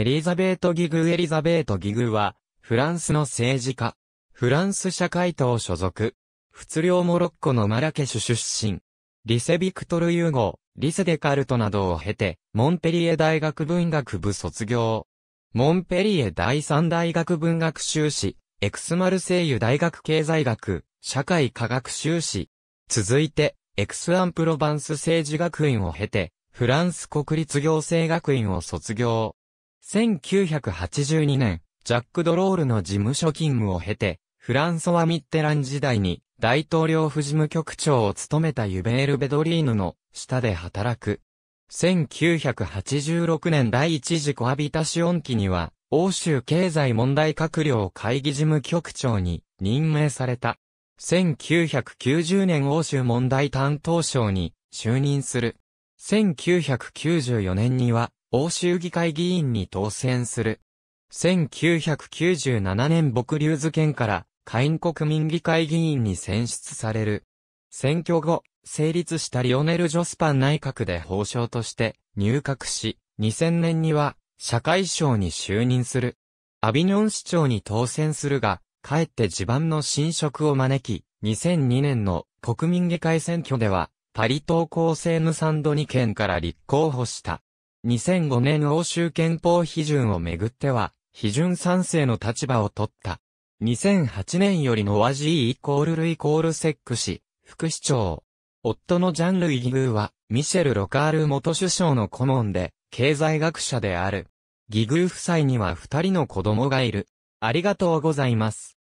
エリザベート・ギグエリザベート・ギグは、フランスの政治家。フランス社会党所属。仏領モロッコのマラケシュ出身。リセ・ビクトル・ユーゴ、リセ・デ・カルトなどを経て、モンペリエ大学文学部卒業。モンペリエ第三大学文学修士、エクスマルセイユ大学経済学、社会科学修士。続いて、エクスアンプロバンス政治学院を経て、フランス国立行政学院を卒業。1982年、ジャック・ドロールの事務所勤務を経て、フランソワ・ミッテラン時代に大統領府事務局長を務めたユベール・ベドリーヌの下で働く。1986年第一次コアビタシオン期には、欧州経済問題閣僚会議事務局長に任命された。1990年欧州問題担当省に就任する。1994年には欧州議会議員に当選する。1997年牧竜図県から下院国民議会議員に選出される。選挙後、成立したリオネル・ジョスパン内閣で法相として入閣し、2000年には社会省に就任する。アビニョン市長に当選するが、かえって地盤の侵食を招き、2002年の国民議会選挙では、パリ党構成ヌサンドニ県から立候補した。2005年欧州憲法批准をめぐっては、批准賛成の立場を取った。2008年よりの和 G イコールルイコールセック氏、副市長。夫のジャンルイギグーは、ミシェル・ロカール元首相の顧問で、経済学者である。ギグー夫妻には二人の子供がいる。ありがとうございます。